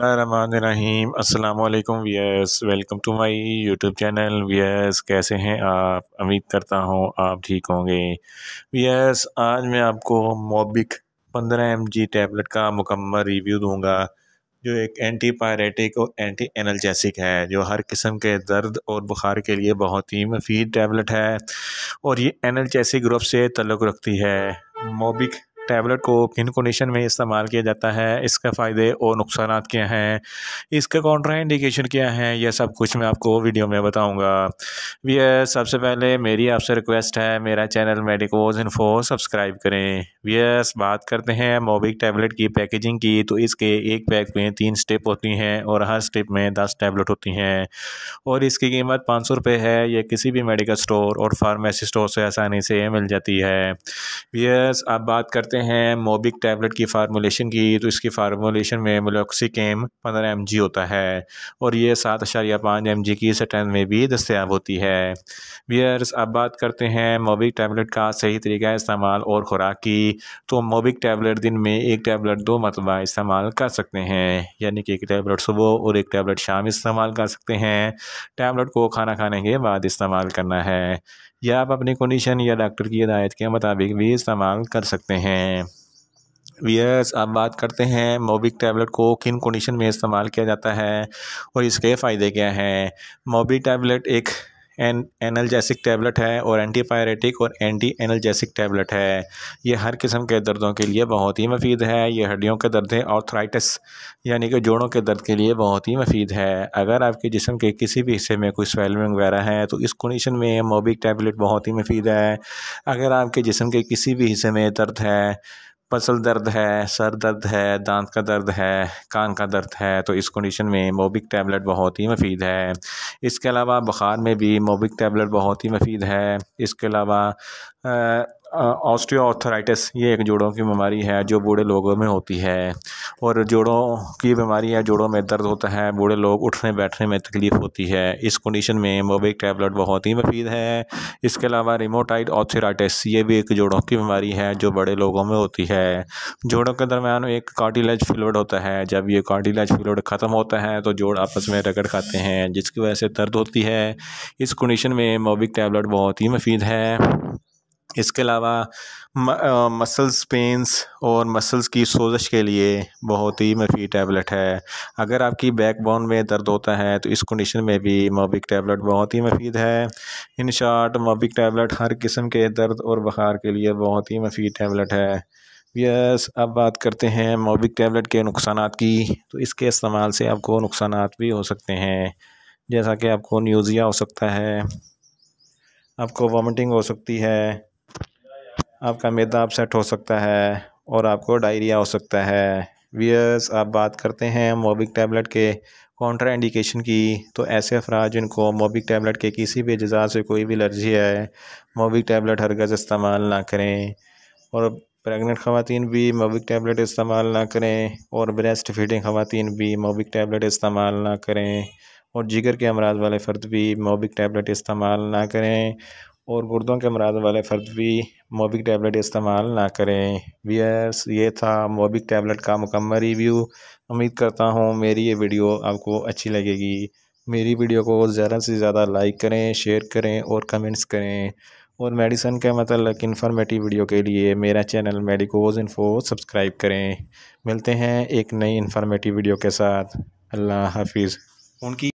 रहीम अस्सलाम वालेकुम V S welcome to my YouTube channel V S कैसे हैं आप उम्मीद करता हूं आप ठीक होंगे वीएस आज मैं आपको मोबिक 15 एम टैबलेट का मुकम्मल रिव्यू दूंगा जो एक एंटी पायरेटिक और एंटी एनर्जेसिक है जो हर किस्म के दर्द और बुखार के लिए बहुत ही मफीद टैबलेट है और ये एनर्जेसिक ग्रुप से तल्लक़ रखती है मोबिक टैबलेट को किन कंडीशन में इस्तेमाल किया जाता है इसके फ़ायदे और नुकसान क्या हैं इसके कॉन्ट्राइंडेशन क्या हैं यह सब कुछ मैं आपको वीडियो में बताऊँगा भैया सबसे पहले मेरी आपसे रिक्वेस्ट है मेरा चैनल मेडिकोज इन्फो सब्सक्राइब करें व्यस बात करते हैं मोबिक टैबलेट की पैकेजिंग की तो इसके एक पैक में तीन स्टेप होती हैं और हर स्टेप में दस टैबलेट होती हैं और इसकी कीमत पाँच सौ रुपये है यह किसी भी मेडिकल स्टोर और फार्मेसी स्टोर से आसानी से मिल जाती है व्यस अब बात करते करते हैं मोबिक टैबलेट की फार्मोलेशन की तो इसकी फार्मोलेशन में मोलोक्सिकेम पंद्रह एम जी होता है और ये सात अशारिया पाँच एम जी की सटन में भी दस्तियाब होती है वियर्स अब बात करते हैं मोबिक टैबलेट का सही तरीका इस्तेमाल और ख़ुराक की तो मोबिक टैबलेट दिन में एक टैबलेट दो मरतबा इस्तेमाल कर सकते हैं यानी कि एक टैबलेट सुबह और एक टैबलेट शाम इस्तेमाल कर सकते हैं टैबलेट को खाना खाने के बाद इस्तेमाल करना है या आप अपनी कंडीशन या डॉक्टर की हदायत के मुताबिक भी इस्तेमाल कर सकते हैं वीयर्स अब बात करते हैं मोबिक टैबलेट को किन कंडीशन में इस्तेमाल किया जाता है और इसके फ़ायदे क्या हैं मोबिक टैबलेट एक एन एनल्जेसिक टैबलेट है और एंटीपायरेटिक और एंटी एनल्जेसिक टैबलेट है ये हर किस्म के दर्दों के लिए बहुत ही मफीद है ये हड्डियों के दर्द है ऑर्थराइटिस यानी कि जोड़ों के दर्द के लिए बहुत ही मफीद है अगर आपके जिसम के किसी भी हिस्से में कोई स्वेलिंग वगैरह है तो इस कंडीशन में मोबिक टैबलेट बहुत ही मफीद है अगर आपके जिसम के किसी भी हिस्से में दर्द है पसल दर्द है सर दर्द है दांत का दर्द है कान का दर्द है तो इस कंडीशन में मोबिक टैबलेट बहुत ही मफीद है इसके अलावा बुखार में भी मोबिक टैबलेट बहुत ही मफीद है इसके अलावा ऑस्टियोआर्थराइटिस ये एक जोड़ों की बीमारी है जो बूढ़े लोगों में होती है और जोड़ों की बीमारी है जोड़ों में दर्द होता है बूढ़े लोग उठने बैठने में तकलीफ़ होती है इस कंडीशन में मोबिक टैबलेट बहुत ही मफीद है इसके अलावा रिमोटाइड ऑथेराइटिस ये भी एक जोड़ों की बीमारी है जो बड़े लोगों में होती है जोड़ों के दरमियान एक कार्टिलेज फ्लूड होता है जब ये कार्टिलेज फ्लूड ख़त्म होता है तो जोड़ आपस में रगड़ खाते हैं जिसकी वजह से दर्द होती है इस कंडीशन में मोबिक टैबलेट बहुत ही मफीद है इसके अलावा मसल्स पेंस और मसल्स की सोजश के लिए बहुत ही मफी टैबलेट है अगर आपकी बैक बोन में दर्द होता है तो इस कंडीशन में भी मोबिक टैबलेट बहुत ही मफीद है इन शार्ट मोबिक टैबलेट हर किस्म के दर्द और बुखार के लिए बहुत ही मफी टैबलेट है यस अब बात करते हैं मोबिक टैबलेट के नुकसान की तो इसके इस्तेमाल से आपको नुकसान भी हो सकते हैं जैसा कि आपको न्यूज़िया हो सकता है आपको वॉमिटिंग हो सकती है आपका मैदा अपसेट हो सकता है और आपको डायरिया हो सकता है वियर्स आप बात करते हैं मोबिक टैबलेट के कॉन्ट्रा इंडिकेशन की तो ऐसे अफराज जिनको मोबिक टैबलेट के किसी भी अज़ा से कोई भी एलर्जी है मोबिक टैबलेट हरगज़ इस्तेमाल ना करें और प्रेगनेंट खवतिन भी मोबिक टैबलेट इस्तेमाल ना करें और ब्रेस्ट फीडिंग खवतिन भी मोबिक टैबलेट इस्तेमाल ना करें और जिगर के अमराज वाले फ़र्द भी मोबिक टैबलेट इस्तेमाल ना करें और गुर्दों के अमराज वाले फ़र्द भी मोबिक टैबलेट इस्तेमाल ना करें वीयर्स ये था मोबिक टैबलेट का मुकम्मल रिव्यू उम्मीद करता हूँ मेरी ये वीडियो आपको अच्छी लगेगी मेरी वीडियो को ज़्यादा से ज़्यादा लाइक करें शेयर करें और कमेंट्स करें और मेडिसन के मतलब इन्फॉर्मेटिव वीडियो के लिए मेरा चैनल मेडिकोज इन्फो सब्सक्राइब करें मिलते हैं एक नई इन्फॉर्मेटिव वीडियो के साथ अल्लाह हाफिज़ उनकी